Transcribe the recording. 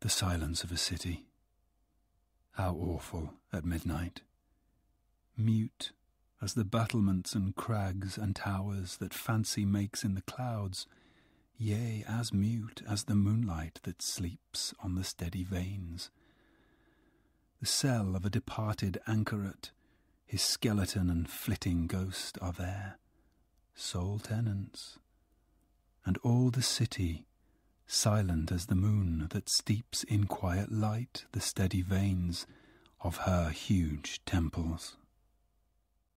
The silence of a city. How awful at midnight. Mute as the battlements and crags and towers that fancy makes in the clouds, yea, as mute as the moonlight that sleeps on the steady veins. The cell of a departed anchoret, his skeleton and flitting ghost are there, sole tenants, and all the city silent as the moon that steeps in quiet light the steady veins of her huge temples.